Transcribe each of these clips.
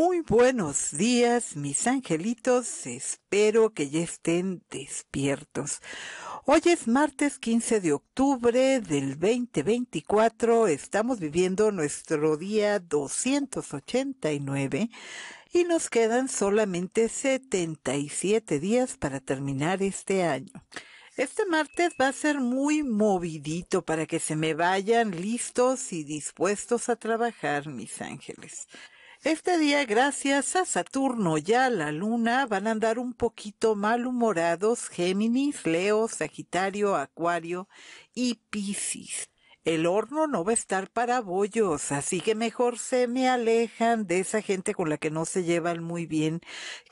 Muy buenos días, mis angelitos. Espero que ya estén despiertos. Hoy es martes 15 de octubre del 2024. Estamos viviendo nuestro día 289 y nos quedan solamente 77 días para terminar este año. Este martes va a ser muy movidito para que se me vayan listos y dispuestos a trabajar, mis ángeles. Este día, gracias a Saturno y a la Luna, van a andar un poquito malhumorados Géminis, Leo, Sagitario, Acuario y Piscis. El horno no va a estar para bollos, así que mejor se me alejan de esa gente con la que no se llevan muy bien,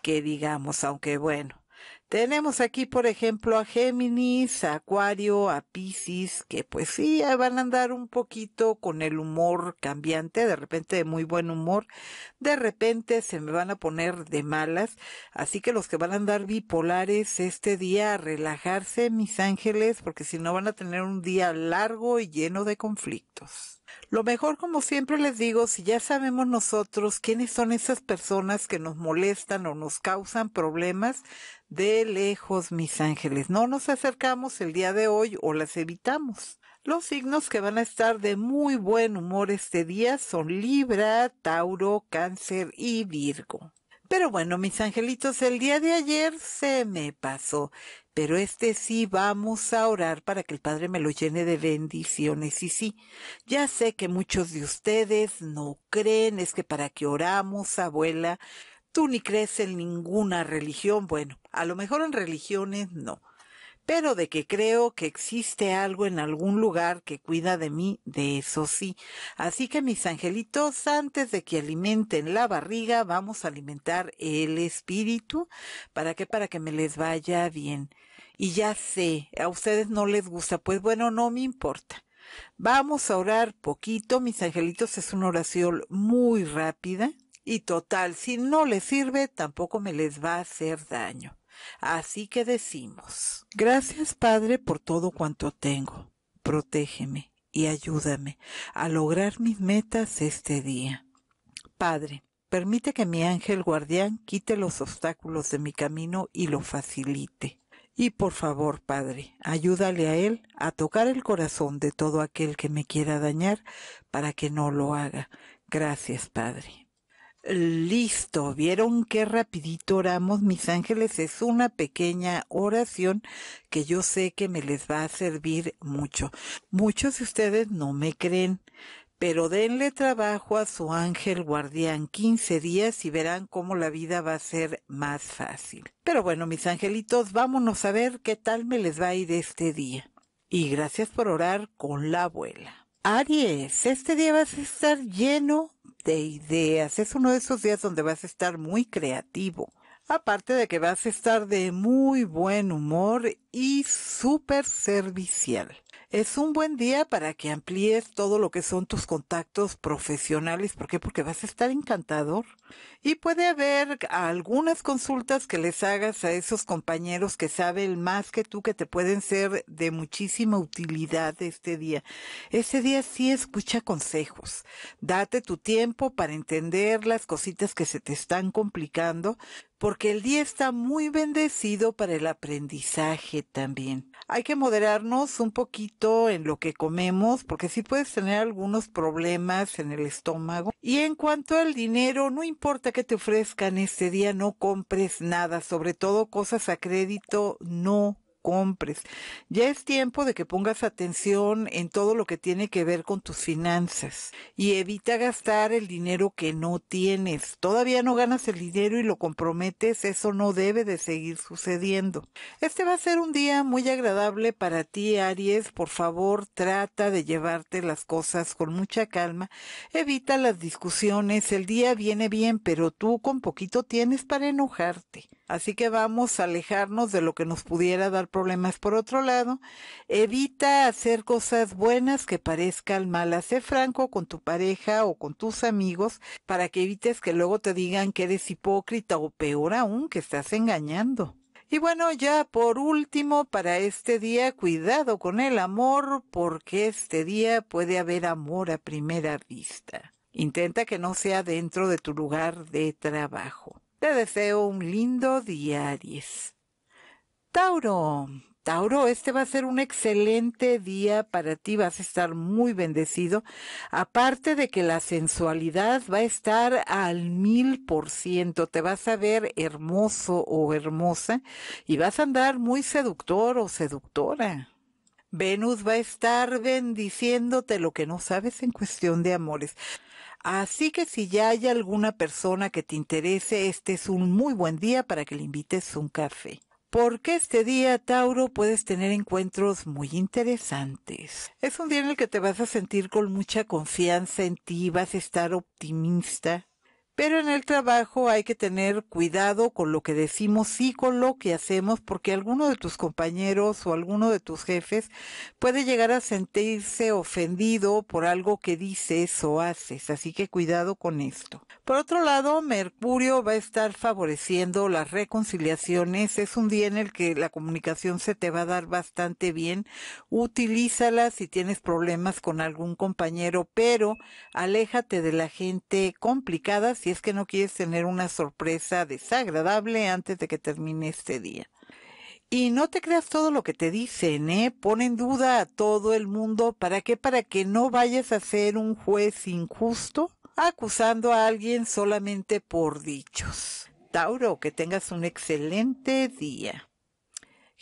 que digamos, aunque bueno, tenemos aquí, por ejemplo, a Géminis, a Acuario, a Piscis, que pues sí, van a andar un poquito con el humor cambiante, de repente de muy buen humor, de repente se me van a poner de malas, así que los que van a andar bipolares este día, a relajarse, mis ángeles, porque si no van a tener un día largo y lleno de conflictos. Lo mejor, como siempre les digo, si ya sabemos nosotros quiénes son esas personas que nos molestan o nos causan problemas, de lejos, mis ángeles. No nos acercamos el día de hoy o las evitamos. Los signos que van a estar de muy buen humor este día son Libra, Tauro, Cáncer y Virgo. Pero bueno, mis angelitos, el día de ayer se me pasó, pero este sí vamos a orar para que el Padre me lo llene de bendiciones. Y sí, ya sé que muchos de ustedes no creen, es que para que oramos, abuela, tú ni crees en ninguna religión. Bueno, a lo mejor en religiones no pero de que creo que existe algo en algún lugar que cuida de mí, de eso sí. Así que mis angelitos, antes de que alimenten la barriga, vamos a alimentar el espíritu. ¿Para qué? Para que me les vaya bien. Y ya sé, a ustedes no les gusta, pues bueno, no me importa. Vamos a orar poquito, mis angelitos, es una oración muy rápida y total, si no les sirve, tampoco me les va a hacer daño. Así que decimos, gracias Padre por todo cuanto tengo. Protégeme y ayúdame a lograr mis metas este día. Padre, permite que mi ángel guardián quite los obstáculos de mi camino y lo facilite. Y por favor, Padre, ayúdale a Él a tocar el corazón de todo aquel que me quiera dañar para que no lo haga. Gracias, Padre. Listo, vieron qué rapidito oramos, mis ángeles. Es una pequeña oración que yo sé que me les va a servir mucho. Muchos de ustedes no me creen, pero denle trabajo a su ángel guardián quince días y verán cómo la vida va a ser más fácil. Pero bueno, mis angelitos, vámonos a ver qué tal me les va a ir este día. Y gracias por orar con la abuela. Aries, este día vas a estar lleno de ideas. Es uno de esos días donde vas a estar muy creativo. Aparte de que vas a estar de muy buen humor y súper servicial. Es un buen día para que amplíes todo lo que son tus contactos profesionales. ¿Por qué? Porque vas a estar encantador. Y puede haber algunas consultas que les hagas a esos compañeros que saben más que tú que te pueden ser de muchísima utilidad este día. Este día sí escucha consejos. Date tu tiempo para entender las cositas que se te están complicando porque el día está muy bendecido para el aprendizaje también. Hay que moderarnos un poquito en lo que comemos, porque sí puedes tener algunos problemas en el estómago. Y en cuanto al dinero, no importa importa que te ofrezcan este día, no compres nada, sobre todo cosas a crédito, no compres. Ya es tiempo de que pongas atención en todo lo que tiene que ver con tus finanzas y evita gastar el dinero que no tienes. Todavía no ganas el dinero y lo comprometes, eso no debe de seguir sucediendo. Este va a ser un día muy agradable para ti, Aries. Por favor, trata de llevarte las cosas con mucha calma. Evita las discusiones. El día viene bien, pero tú con poquito tienes para enojarte. Así que vamos a alejarnos de lo que nos pudiera dar problemas. Por otro lado, evita hacer cosas buenas que parezcan malas. Sé franco con tu pareja o con tus amigos para que evites que luego te digan que eres hipócrita o peor aún, que estás engañando. Y bueno, ya por último, para este día, cuidado con el amor, porque este día puede haber amor a primera vista. Intenta que no sea dentro de tu lugar de trabajo. Te deseo un lindo día, Tauro. Tauro, este va a ser un excelente día para ti, vas a estar muy bendecido, aparte de que la sensualidad va a estar al mil por ciento, te vas a ver hermoso o hermosa y vas a andar muy seductor o seductora. Venus va a estar bendiciéndote lo que no sabes en cuestión de amores. Así que si ya hay alguna persona que te interese, este es un muy buen día para que le invites un café. Porque este día, Tauro, puedes tener encuentros muy interesantes. Es un día en el que te vas a sentir con mucha confianza en ti, vas a estar optimista, pero en el trabajo hay que tener cuidado con lo que decimos y con lo que hacemos, porque alguno de tus compañeros o alguno de tus jefes puede llegar a sentirse ofendido por algo que dices o haces. Así que cuidado con esto. Por otro lado, Mercurio va a estar favoreciendo las reconciliaciones. Es un día en el que la comunicación se te va a dar bastante bien. Utilízala si tienes problemas con algún compañero, pero aléjate de la gente complicada si es que no quieres tener una sorpresa desagradable antes de que termine este día. Y no te creas todo lo que te dicen, ¿eh? Pon en duda a todo el mundo. ¿Para qué? Para que no vayas a ser un juez injusto acusando a alguien solamente por dichos. Tauro, que tengas un excelente día.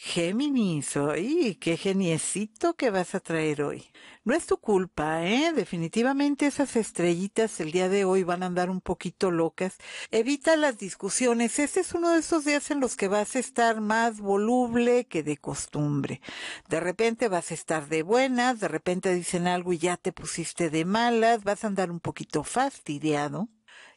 Géminis, soy, qué geniecito que vas a traer hoy. No es tu culpa, ¿eh? Definitivamente esas estrellitas el día de hoy van a andar un poquito locas. Evita las discusiones. Este es uno de esos días en los que vas a estar más voluble que de costumbre. De repente vas a estar de buenas, de repente dicen algo y ya te pusiste de malas, vas a andar un poquito fastidiado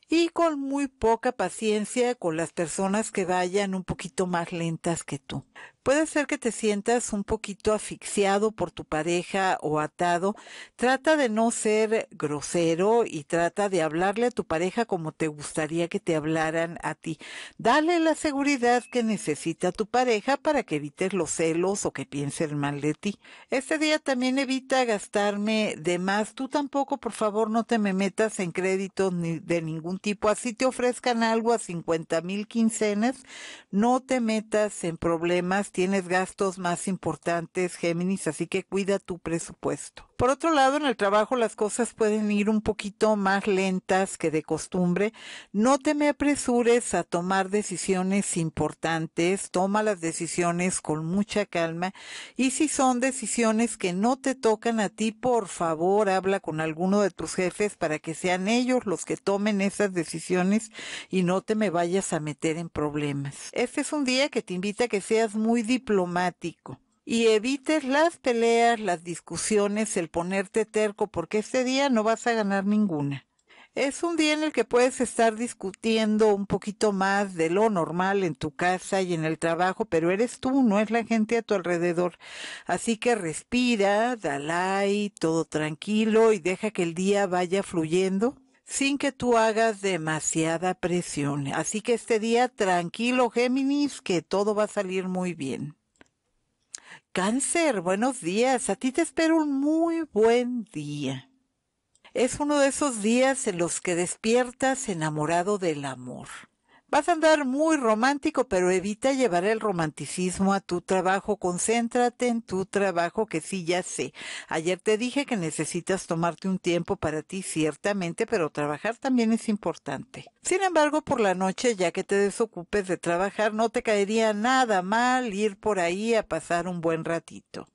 y con muy poca paciencia con las personas que vayan un poquito más lentas que tú. Puede ser que te sientas un poquito asfixiado por tu pareja o atado. Trata de no ser grosero y trata de hablarle a tu pareja como te gustaría que te hablaran a ti. Dale la seguridad que necesita tu pareja para que evites los celos o que piensen mal de ti. Este día también evita gastarme de más. Tú tampoco, por favor, no te me metas en créditos ni de ningún tipo. Así te ofrezcan algo a 50 mil quincenas. No te metas en problemas tienes gastos más importantes, Géminis, así que cuida tu presupuesto. Por otro lado, en el trabajo las cosas pueden ir un poquito más lentas que de costumbre. No te me apresures a tomar decisiones importantes, toma las decisiones con mucha calma y si son decisiones que no te tocan a ti, por favor, habla con alguno de tus jefes para que sean ellos los que tomen esas decisiones y no te me vayas a meter en problemas. Este es un día que te invita a que seas muy diplomático y evites las peleas, las discusiones, el ponerte terco, porque este día no vas a ganar ninguna. Es un día en el que puedes estar discutiendo un poquito más de lo normal en tu casa y en el trabajo, pero eres tú, no es la gente a tu alrededor. Así que respira, dalai, todo tranquilo y deja que el día vaya fluyendo sin que tú hagas demasiada presión. Así que este día tranquilo, Géminis, que todo va a salir muy bien. Cáncer, buenos días. A ti te espero un muy buen día. Es uno de esos días en los que despiertas enamorado del amor. Vas a andar muy romántico, pero evita llevar el romanticismo a tu trabajo. Concéntrate en tu trabajo, que sí ya sé. Ayer te dije que necesitas tomarte un tiempo para ti, ciertamente, pero trabajar también es importante. Sin embargo, por la noche, ya que te desocupes de trabajar, no te caería nada mal ir por ahí a pasar un buen ratito.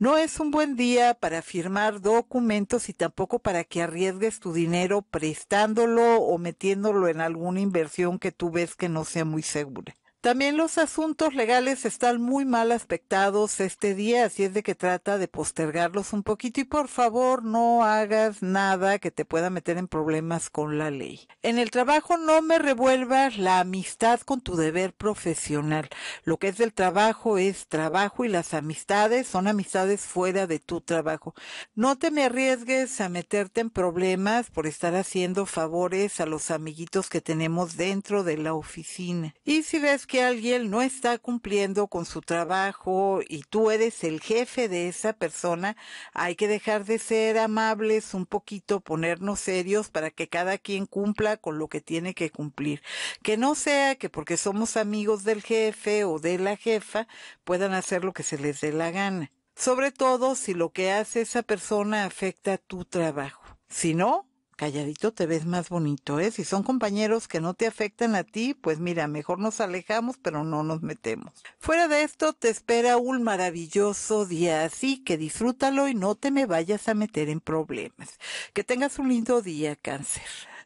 No es un buen día para firmar documentos y tampoco para que arriesgues tu dinero prestándolo o metiéndolo en alguna inversión que tú ves que no sea muy segura. También los asuntos legales están muy mal aspectados este día, así es de que trata de postergarlos un poquito y por favor no hagas nada que te pueda meter en problemas con la ley. En el trabajo no me revuelvas la amistad con tu deber profesional. Lo que es del trabajo es trabajo y las amistades son amistades fuera de tu trabajo. No te me arriesgues a meterte en problemas por estar haciendo favores a los amiguitos que tenemos dentro de la oficina. Y si ves alguien no está cumpliendo con su trabajo y tú eres el jefe de esa persona, hay que dejar de ser amables un poquito, ponernos serios para que cada quien cumpla con lo que tiene que cumplir. Que no sea que porque somos amigos del jefe o de la jefa puedan hacer lo que se les dé la gana. Sobre todo si lo que hace esa persona afecta tu trabajo. Si no, calladito te ves más bonito, ¿eh? Si son compañeros que no te afectan a ti, pues mira, mejor nos alejamos, pero no nos metemos. Fuera de esto, te espera un maravilloso día, así que disfrútalo y no te me vayas a meter en problemas. Que tengas un lindo día, cáncer.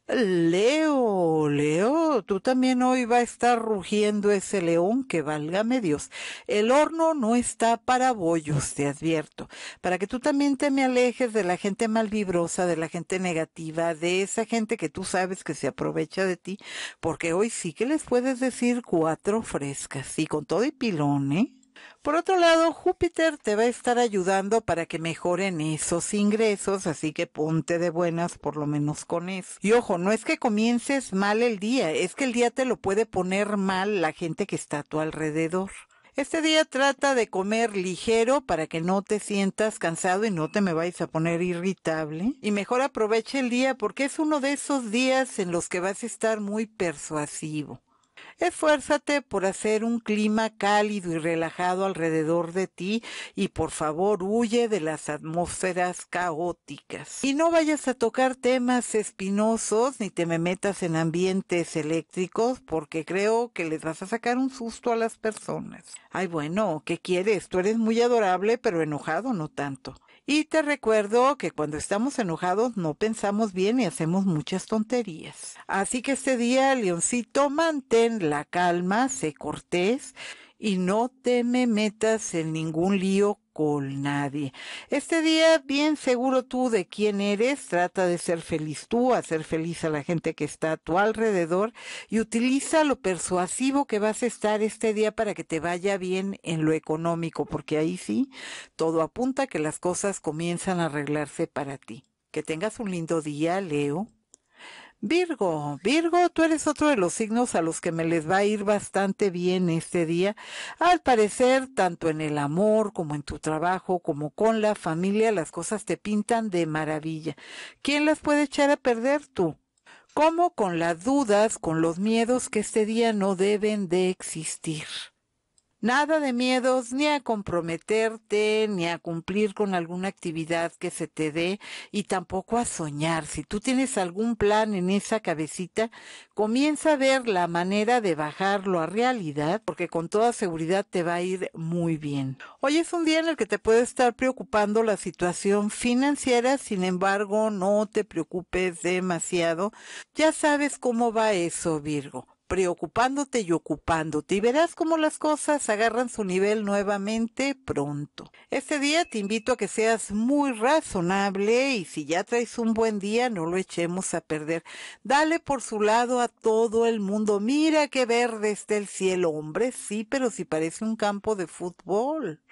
Leo, Leo, tú también hoy va a estar rugiendo ese león, que válgame Dios. El horno no está para bollos, te advierto, para que tú también te me alejes de la gente malvibrosa, de la gente negativa, de esa gente que tú sabes que se aprovecha de ti, porque hoy sí que les puedes decir cuatro frescas, y con todo y pilón, ¿eh? Por otro lado, Júpiter te va a estar ayudando para que mejoren esos ingresos, así que ponte de buenas por lo menos con eso. Y ojo, no es que comiences mal el día, es que el día te lo puede poner mal la gente que está a tu alrededor. Este día trata de comer ligero para que no te sientas cansado y no te me vais a poner irritable. Y mejor aprovecha el día porque es uno de esos días en los que vas a estar muy persuasivo. Esfuérzate por hacer un clima cálido y relajado alrededor de ti y por favor huye de las atmósferas caóticas. Y no vayas a tocar temas espinosos ni te me metas en ambientes eléctricos porque creo que les vas a sacar un susto a las personas. Ay bueno, ¿qué quieres? Tú eres muy adorable pero enojado no tanto. Y te recuerdo que cuando estamos enojados no pensamos bien y hacemos muchas tonterías. Así que este día, leoncito, mantén la calma, sé cortés y no te me metas en ningún lío con nadie. Este día, bien seguro tú de quién eres, trata de ser feliz tú, hacer feliz a la gente que está a tu alrededor y utiliza lo persuasivo que vas a estar este día para que te vaya bien en lo económico, porque ahí sí, todo apunta que las cosas comienzan a arreglarse para ti. Que tengas un lindo día, Leo. Virgo, Virgo, tú eres otro de los signos a los que me les va a ir bastante bien este día. Al parecer, tanto en el amor como en tu trabajo, como con la familia, las cosas te pintan de maravilla. ¿Quién las puede echar a perder tú? ¿Cómo con las dudas, con los miedos que este día no deben de existir? Nada de miedos ni a comprometerte, ni a cumplir con alguna actividad que se te dé y tampoco a soñar. Si tú tienes algún plan en esa cabecita, comienza a ver la manera de bajarlo a realidad porque con toda seguridad te va a ir muy bien. Hoy es un día en el que te puede estar preocupando la situación financiera, sin embargo no te preocupes demasiado. Ya sabes cómo va eso, Virgo preocupándote y ocupándote y verás cómo las cosas agarran su nivel nuevamente pronto. Este día te invito a que seas muy razonable y si ya traes un buen día no lo echemos a perder. Dale por su lado a todo el mundo. Mira qué verde está el cielo, hombre, sí, pero si parece un campo de fútbol.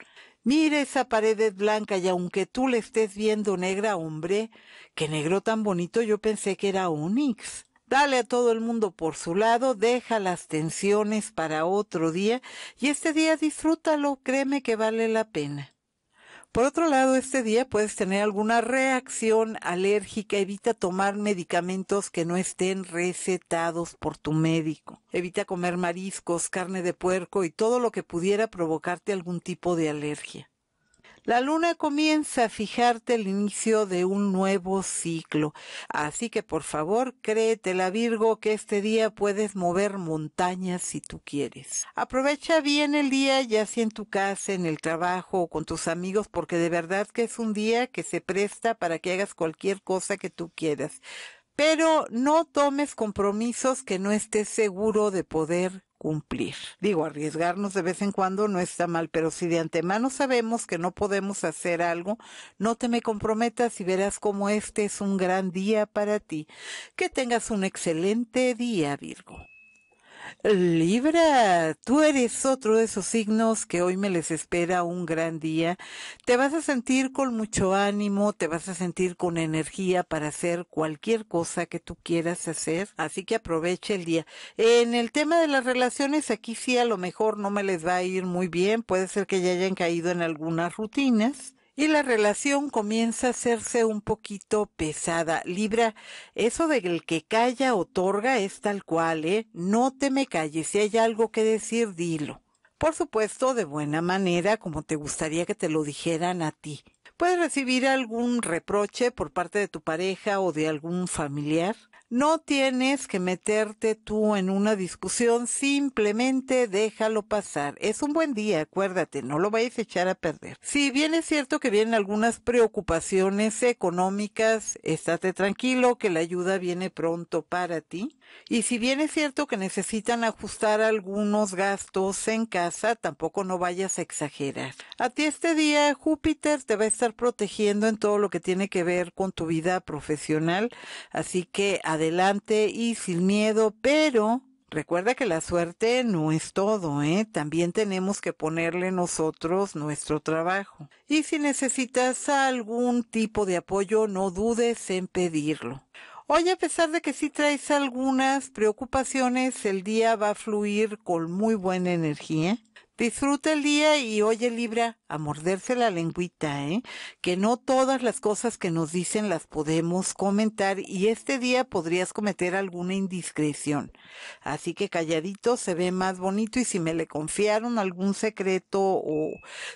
Mira esa pared es blanca y aunque tú le estés viendo negra, hombre, qué negro tan bonito yo pensé que era X dale a todo el mundo por su lado, deja las tensiones para otro día y este día disfrútalo, créeme que vale la pena. Por otro lado, este día puedes tener alguna reacción alérgica. Evita tomar medicamentos que no estén recetados por tu médico. Evita comer mariscos, carne de puerco y todo lo que pudiera provocarte algún tipo de alergia. La luna comienza a fijarte el inicio de un nuevo ciclo. Así que por favor, créetela Virgo que este día puedes mover montañas si tú quieres. Aprovecha bien el día ya sea en tu casa, en el trabajo o con tus amigos porque de verdad que es un día que se presta para que hagas cualquier cosa que tú quieras. Pero no tomes compromisos que no estés seguro de poder cumplir. Digo, arriesgarnos de vez en cuando no está mal, pero si de antemano sabemos que no podemos hacer algo, no te me comprometas y verás cómo este es un gran día para ti. Que tengas un excelente día, Virgo. Libra, tú eres otro de esos signos que hoy me les espera un gran día. Te vas a sentir con mucho ánimo, te vas a sentir con energía para hacer cualquier cosa que tú quieras hacer, así que aproveche el día. En el tema de las relaciones, aquí sí a lo mejor no me les va a ir muy bien, puede ser que ya hayan caído en algunas rutinas y la relación comienza a hacerse un poquito pesada. Libra, eso de el que calla otorga es tal cual, ¿eh? No te me calles, si hay algo que decir, dilo. Por supuesto, de buena manera, como te gustaría que te lo dijeran a ti. Puedes recibir algún reproche por parte de tu pareja o de algún familiar no tienes que meterte tú en una discusión, simplemente déjalo pasar. Es un buen día, acuérdate, no lo vayas a echar a perder. Si bien es cierto que vienen algunas preocupaciones económicas, estate tranquilo que la ayuda viene pronto para ti. Y si bien es cierto que necesitan ajustar algunos gastos en casa, tampoco no vayas a exagerar. A ti este día Júpiter te va a estar protegiendo en todo lo que tiene que ver con tu vida profesional, así que adelante y sin miedo, pero recuerda que la suerte no es todo, ¿eh? También tenemos que ponerle nosotros nuestro trabajo. Y si necesitas algún tipo de apoyo, no dudes en pedirlo. Hoy, a pesar de que si traes algunas preocupaciones, el día va a fluir con muy buena energía. Disfruta el día y oye Libra a morderse la lengüita, ¿eh? Que no todas las cosas que nos dicen las podemos comentar y este día podrías cometer alguna indiscreción. Así que calladito se ve más bonito y si me le confiaron algún secreto o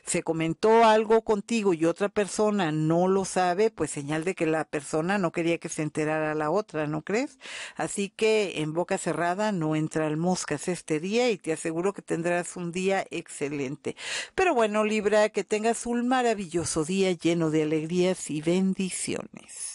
se comentó algo contigo y otra persona no lo sabe, pues señal de que la persona no quería que se enterara la otra, ¿no crees? Así que en boca cerrada no entra al moscas este día y te aseguro que tendrás un día excelente. Pero bueno, Libra, que tengas un maravilloso día lleno de alegrías y bendiciones.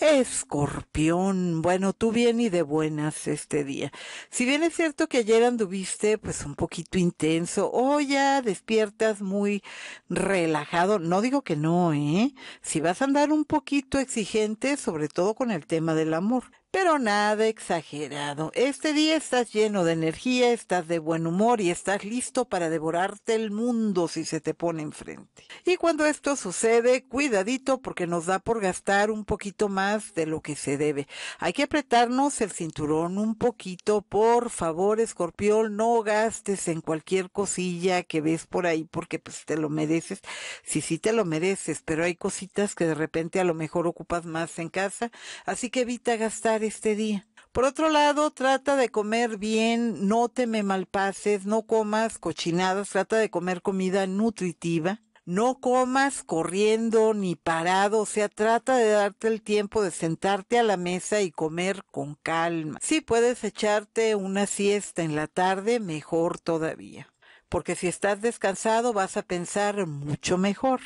Escorpión, bueno, tú bien y de buenas este día. Si bien es cierto que ayer anduviste pues un poquito intenso, hoy ya despiertas muy relajado, no digo que no, ¿eh? Si vas a andar un poquito exigente, sobre todo con el tema del amor pero nada exagerado. Este día estás lleno de energía, estás de buen humor y estás listo para devorarte el mundo si se te pone enfrente. Y cuando esto sucede, cuidadito porque nos da por gastar un poquito más de lo que se debe. Hay que apretarnos el cinturón un poquito, por favor, escorpión, no gastes en cualquier cosilla que ves por ahí porque pues te lo mereces. si sí te lo mereces, pero hay cositas que de repente a lo mejor ocupas más en casa, así que evita gastar este día. Por otro lado, trata de comer bien, no te me malpases, no comas cochinadas, trata de comer comida nutritiva no comas corriendo ni parado, o sea, trata de darte el tiempo de sentarte a la mesa y comer con calma. Si puedes echarte una siesta en la tarde, mejor todavía, porque si estás descansado vas a pensar mucho mejor.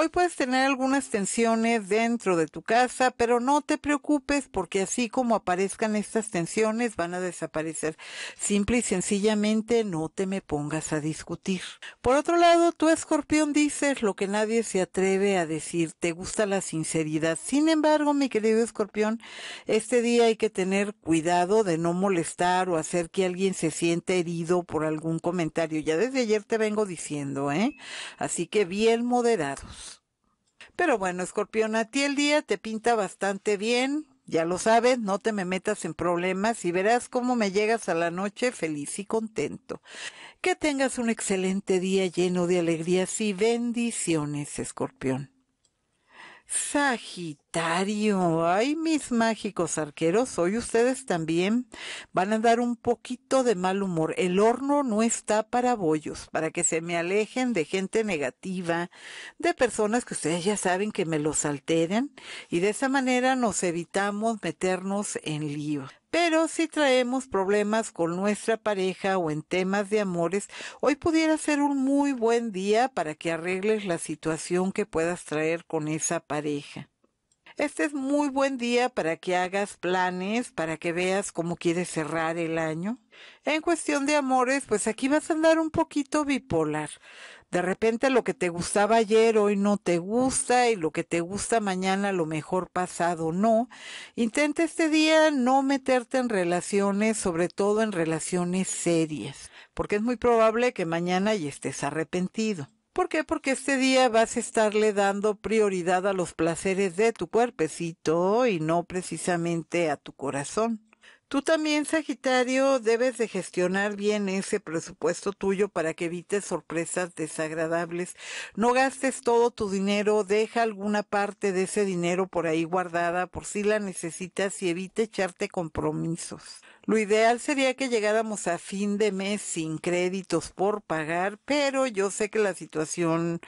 Hoy puedes tener algunas tensiones dentro de tu casa, pero no te preocupes porque así como aparezcan estas tensiones van a desaparecer. Simple y sencillamente no te me pongas a discutir. Por otro lado, tu escorpión dices lo que nadie se atreve a decir. Te gusta la sinceridad. Sin embargo, mi querido escorpión, este día hay que tener cuidado de no molestar o hacer que alguien se siente herido por algún comentario. Ya desde ayer te vengo diciendo, ¿eh? Así que bien moderados. Pero bueno, escorpión, a ti el día te pinta bastante bien. Ya lo sabes, no te me metas en problemas y verás cómo me llegas a la noche feliz y contento. Que tengas un excelente día lleno de alegrías y bendiciones, escorpión. Sagitario, ay mis mágicos arqueros, hoy ustedes también van a dar un poquito de mal humor. El horno no está para bollos, para que se me alejen de gente negativa, de personas que ustedes ya saben que me los alteran y de esa manera nos evitamos meternos en lío. Pero si traemos problemas con nuestra pareja o en temas de amores, hoy pudiera ser un muy buen día para que arregles la situación que puedas traer con esa pareja. Este es muy buen día para que hagas planes, para que veas cómo quieres cerrar el año. En cuestión de amores, pues aquí vas a andar un poquito bipolar. De repente lo que te gustaba ayer hoy no te gusta y lo que te gusta mañana lo mejor pasado no. Intenta este día no meterte en relaciones, sobre todo en relaciones serias, porque es muy probable que mañana ya estés arrepentido. ¿Por qué? Porque este día vas a estarle dando prioridad a los placeres de tu cuerpecito y no precisamente a tu corazón. Tú también, Sagitario, debes de gestionar bien ese presupuesto tuyo para que evites sorpresas desagradables. No gastes todo tu dinero, deja alguna parte de ese dinero por ahí guardada por si la necesitas y evite echarte compromisos. Lo ideal sería que llegáramos a fin de mes sin créditos por pagar, pero yo sé que la situación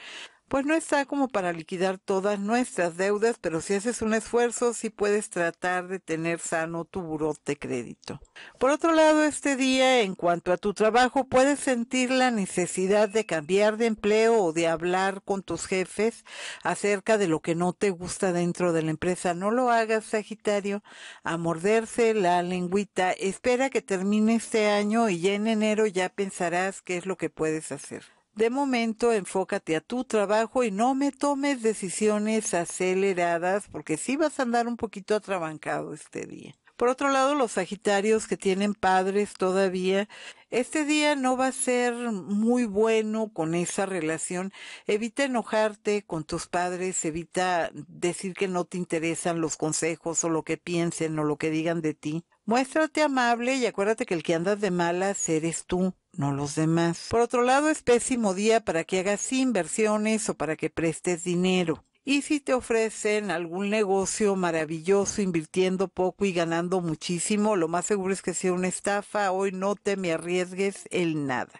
pues no está como para liquidar todas nuestras deudas, pero si haces un esfuerzo, sí puedes tratar de tener sano tu buró de crédito. Por otro lado, este día, en cuanto a tu trabajo, puedes sentir la necesidad de cambiar de empleo o de hablar con tus jefes acerca de lo que no te gusta dentro de la empresa. No lo hagas, Sagitario, a morderse la lengüita. Espera que termine este año y ya en enero ya pensarás qué es lo que puedes hacer. De momento, enfócate a tu trabajo y no me tomes decisiones aceleradas porque sí vas a andar un poquito atrabancado este día. Por otro lado, los Sagitarios que tienen padres todavía, este día no va a ser muy bueno con esa relación. Evita enojarte con tus padres, evita decir que no te interesan los consejos o lo que piensen o lo que digan de ti. Muéstrate amable y acuérdate que el que andas de malas eres tú, no los demás. Por otro lado, es pésimo día para que hagas inversiones o para que prestes dinero. Y si te ofrecen algún negocio maravilloso invirtiendo poco y ganando muchísimo, lo más seguro es que sea una estafa. Hoy no te me arriesgues el nada.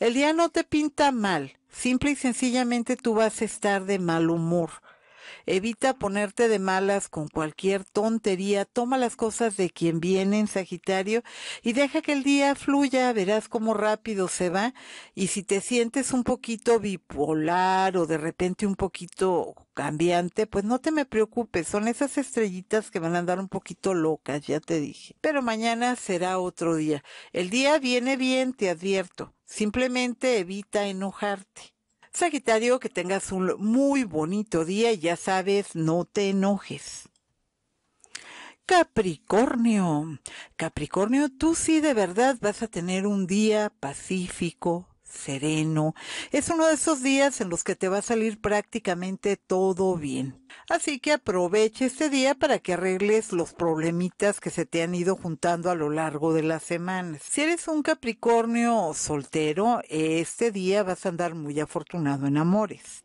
El día no te pinta mal. Simple y sencillamente tú vas a estar de mal humor. Evita ponerte de malas con cualquier tontería. Toma las cosas de quien viene en Sagitario, y deja que el día fluya. Verás cómo rápido se va. Y si te sientes un poquito bipolar o de repente un poquito cambiante, pues no te me preocupes, son esas estrellitas que van a andar un poquito locas, ya te dije. Pero mañana será otro día. El día viene bien, te advierto. Simplemente evita enojarte. Sagitario, que tengas un muy bonito día y ya sabes, no te enojes. Capricornio. Capricornio, tú sí de verdad vas a tener un día pacífico, sereno. Es uno de esos días en los que te va a salir prácticamente todo bien. Así que aproveche este día para que arregles los problemitas que se te han ido juntando a lo largo de la semana Si eres un Capricornio soltero, este día vas a andar muy afortunado en amores.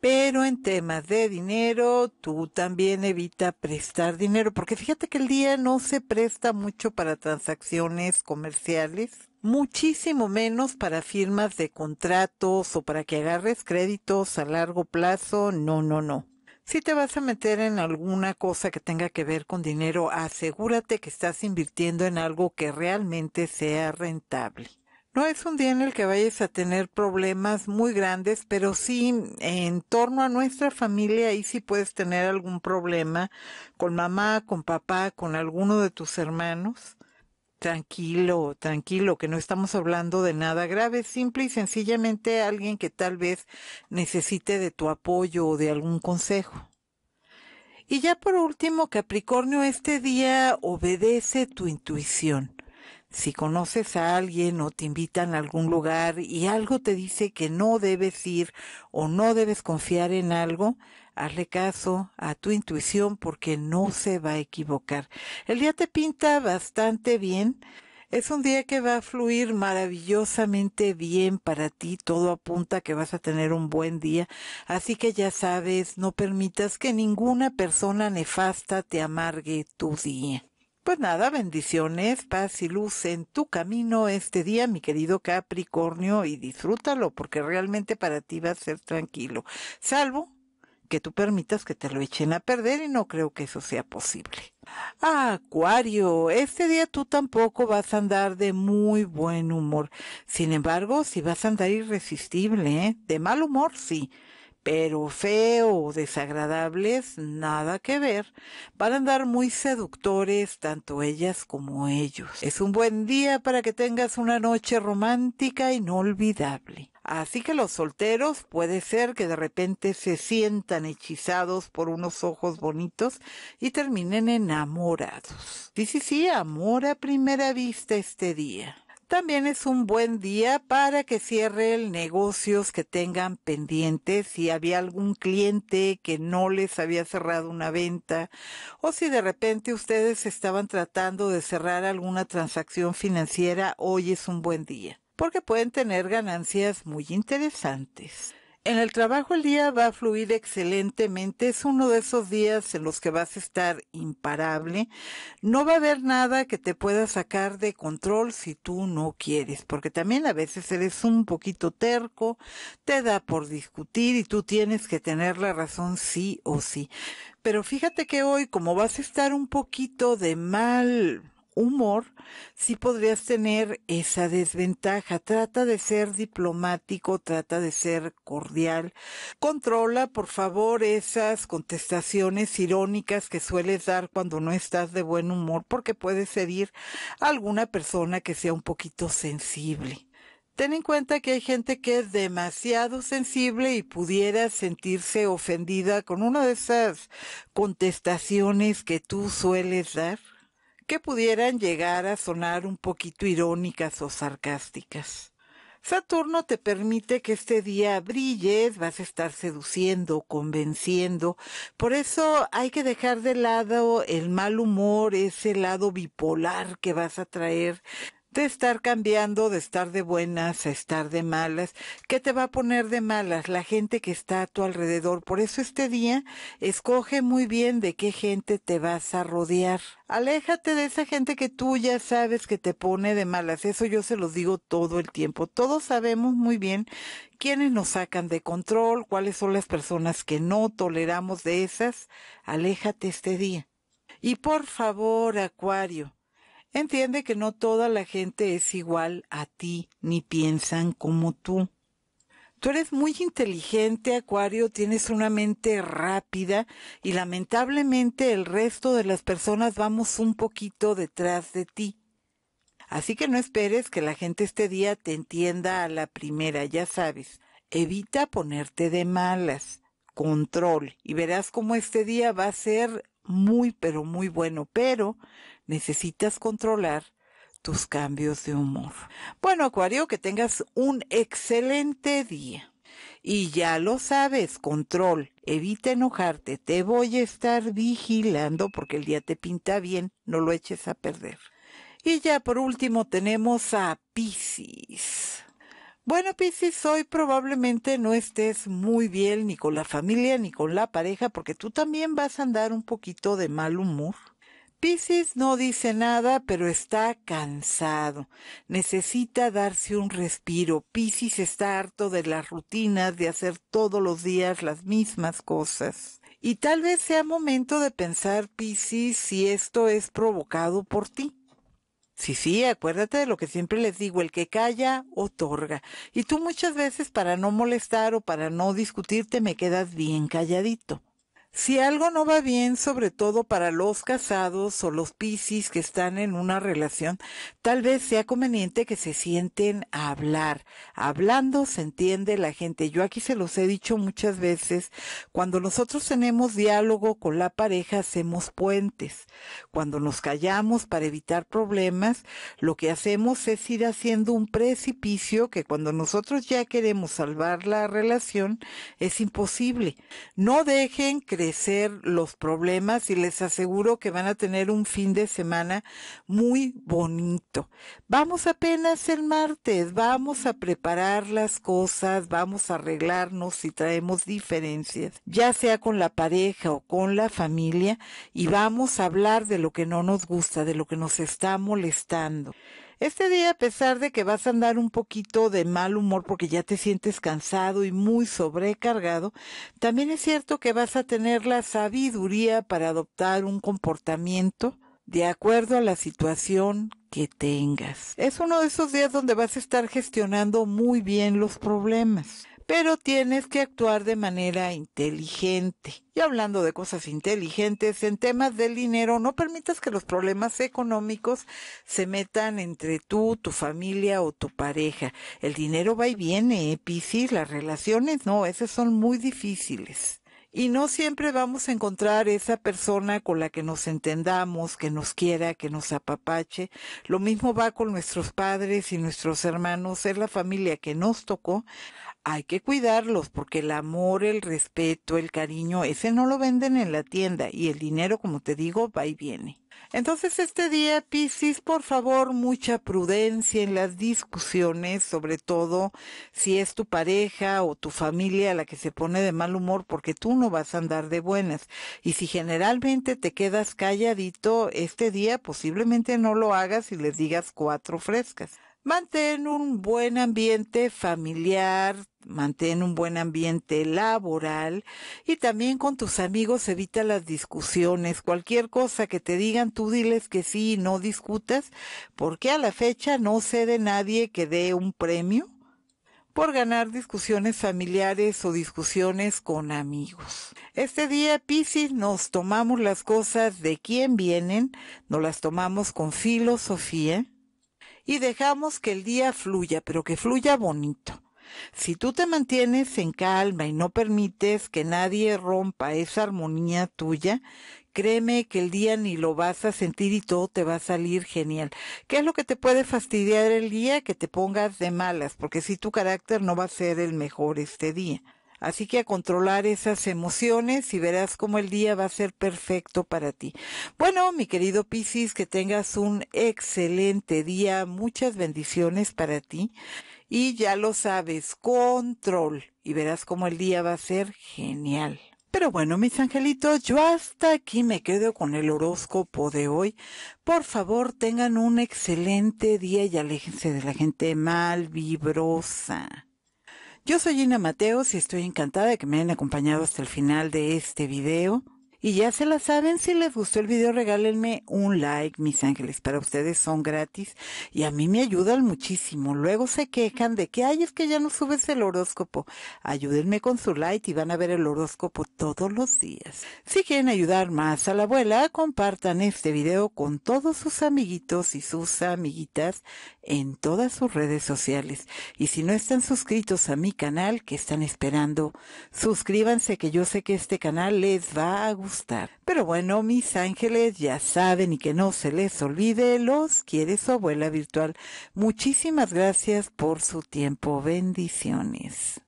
Pero en temas de dinero, tú también evita prestar dinero, porque fíjate que el día no se presta mucho para transacciones comerciales muchísimo menos para firmas de contratos o para que agarres créditos a largo plazo, no, no, no. Si te vas a meter en alguna cosa que tenga que ver con dinero, asegúrate que estás invirtiendo en algo que realmente sea rentable. No es un día en el que vayas a tener problemas muy grandes, pero sí en torno a nuestra familia ahí sí puedes tener algún problema con mamá, con papá, con alguno de tus hermanos. Tranquilo, tranquilo, que no estamos hablando de nada grave, simple y sencillamente alguien que tal vez necesite de tu apoyo o de algún consejo. Y ya por último, Capricornio, este día obedece tu intuición. Si conoces a alguien o te invitan a algún lugar y algo te dice que no debes ir o no debes confiar en algo, hazle caso a tu intuición porque no se va a equivocar. El día te pinta bastante bien. Es un día que va a fluir maravillosamente bien para ti, todo apunta que vas a tener un buen día, así que ya sabes, no permitas que ninguna persona nefasta te amargue tu día. Pues nada, bendiciones, paz y luz en tu camino este día, mi querido Capricornio, y disfrútalo porque realmente para ti va a ser tranquilo, salvo que tú permitas que te lo echen a perder y no creo que eso sea posible. Acuario, este día tú tampoco vas a andar de muy buen humor. Sin embargo, si vas a andar irresistible, ¿eh? de mal humor sí, pero feo o desagradables, nada que ver. Van a andar muy seductores tanto ellas como ellos. Es un buen día para que tengas una noche romántica inolvidable. Así que los solteros puede ser que de repente se sientan hechizados por unos ojos bonitos y terminen enamorados. Sí, sí, sí, amor a primera vista este día. También es un buen día para que cierren negocios que tengan pendientes, si había algún cliente que no les había cerrado una venta o si de repente ustedes estaban tratando de cerrar alguna transacción financiera, hoy es un buen día porque pueden tener ganancias muy interesantes. En el trabajo el día va a fluir excelentemente, es uno de esos días en los que vas a estar imparable. No va a haber nada que te pueda sacar de control si tú no quieres, porque también a veces eres un poquito terco, te da por discutir y tú tienes que tener la razón sí o sí. Pero fíjate que hoy, como vas a estar un poquito de mal humor, si podrías tener esa desventaja. Trata de ser diplomático, trata de ser cordial. Controla, por favor, esas contestaciones irónicas que sueles dar cuando no estás de buen humor, porque puedes herir a alguna persona que sea un poquito sensible. Ten en cuenta que hay gente que es demasiado sensible y pudiera sentirse ofendida con una de esas contestaciones que tú sueles dar que pudieran llegar a sonar un poquito irónicas o sarcásticas. Saturno te permite que este día brilles, vas a estar seduciendo, convenciendo. Por eso hay que dejar de lado el mal humor, ese lado bipolar que vas a traer de estar cambiando, de estar de buenas a estar de malas. ¿Qué te va a poner de malas? La gente que está a tu alrededor. Por eso este día escoge muy bien de qué gente te vas a rodear. Aléjate de esa gente que tú ya sabes que te pone de malas. Eso yo se los digo todo el tiempo. Todos sabemos muy bien quiénes nos sacan de control, cuáles son las personas que no toleramos de esas. Aléjate este día. Y por favor, Acuario, Entiende que no toda la gente es igual a ti ni piensan como tú. Tú eres muy inteligente, Acuario, tienes una mente rápida y lamentablemente el resto de las personas vamos un poquito detrás de ti. Así que no esperes que la gente este día te entienda a la primera, ya sabes. Evita ponerte de malas, control y verás cómo este día va a ser muy pero muy bueno, pero necesitas controlar tus cambios de humor. Bueno, Acuario, que tengas un excelente día. Y ya lo sabes, control, evita enojarte, te voy a estar vigilando porque el día te pinta bien, no lo eches a perder. Y ya por último tenemos a Piscis. Bueno, Piscis, hoy probablemente no estés muy bien ni con la familia ni con la pareja porque tú también vas a andar un poquito de mal humor Pisces no dice nada, pero está cansado. Necesita darse un respiro. Pisces está harto de las rutinas, de hacer todos los días las mismas cosas. Y tal vez sea momento de pensar, Pisces, si esto es provocado por ti. Sí, sí, acuérdate de lo que siempre les digo, el que calla, otorga. Y tú muchas veces para no molestar o para no discutirte me quedas bien calladito. Si algo no va bien, sobre todo para los casados o los piscis que están en una relación, tal vez sea conveniente que se sienten a hablar. Hablando se entiende la gente. Yo aquí se los he dicho muchas veces, cuando nosotros tenemos diálogo con la pareja hacemos puentes. Cuando nos callamos para evitar problemas, lo que hacemos es ir haciendo un precipicio que cuando nosotros ya queremos salvar la relación es imposible. No dejen los problemas y les aseguro que van a tener un fin de semana muy bonito. Vamos apenas el martes, vamos a preparar las cosas, vamos a arreglarnos si traemos diferencias, ya sea con la pareja o con la familia, y vamos a hablar de lo que no nos gusta, de lo que nos está molestando. Este día, a pesar de que vas a andar un poquito de mal humor porque ya te sientes cansado y muy sobrecargado, también es cierto que vas a tener la sabiduría para adoptar un comportamiento de acuerdo a la situación que tengas. Es uno de esos días donde vas a estar gestionando muy bien los problemas pero tienes que actuar de manera inteligente. Y hablando de cosas inteligentes, en temas del dinero, no permitas que los problemas económicos se metan entre tú, tu familia o tu pareja. El dinero va y viene, Piscis, las relaciones no, esas son muy difíciles. Y no siempre vamos a encontrar esa persona con la que nos entendamos, que nos quiera, que nos apapache. Lo mismo va con nuestros padres y nuestros hermanos, es la familia que nos tocó hay que cuidarlos porque el amor, el respeto, el cariño, ese no lo venden en la tienda y el dinero, como te digo, va y viene. Entonces este día, Piscis, por favor, mucha prudencia en las discusiones, sobre todo si es tu pareja o tu familia la que se pone de mal humor porque tú no vas a andar de buenas. Y si generalmente te quedas calladito, este día posiblemente no lo hagas y les digas cuatro frescas. Mantén un buen ambiente familiar, mantén un buen ambiente laboral y también con tus amigos evita las discusiones. Cualquier cosa que te digan, tú diles que sí y no discutas, porque a la fecha no sé de nadie que dé un premio por ganar discusiones familiares o discusiones con amigos. Este día, Piscis, nos tomamos las cosas de quien vienen, nos las tomamos con filosofía y dejamos que el día fluya, pero que fluya bonito. Si tú te mantienes en calma y no permites que nadie rompa esa armonía tuya, créeme que el día ni lo vas a sentir y todo te va a salir genial. ¿Qué es lo que te puede fastidiar el día? Que te pongas de malas, porque si tu carácter no va a ser el mejor este día. Así que a controlar esas emociones y verás cómo el día va a ser perfecto para ti. Bueno, mi querido Piscis, que tengas un excelente día. Muchas bendiciones para ti. Y ya lo sabes, control. Y verás cómo el día va a ser genial. Pero bueno, mis angelitos, yo hasta aquí me quedo con el horóscopo de hoy. Por favor, tengan un excelente día y aléjense de la gente mal vibrosa. Yo soy Gina Mateos y estoy encantada de que me hayan acompañado hasta el final de este video. Y ya se la saben, si les gustó el video regálenme un like, mis ángeles, para ustedes son gratis y a mí me ayudan muchísimo. Luego se quejan de que, hay es que ya no subes el horóscopo. Ayúdenme con su like y van a ver el horóscopo todos los días. Si quieren ayudar más a la abuela, compartan este video con todos sus amiguitos y sus amiguitas en todas sus redes sociales. Y si no están suscritos a mi canal, que están esperando? Suscríbanse que yo sé que este canal les va a gustar pero bueno, mis ángeles ya saben y que no se les olvide, los quiere su abuela virtual. Muchísimas gracias por su tiempo. Bendiciones.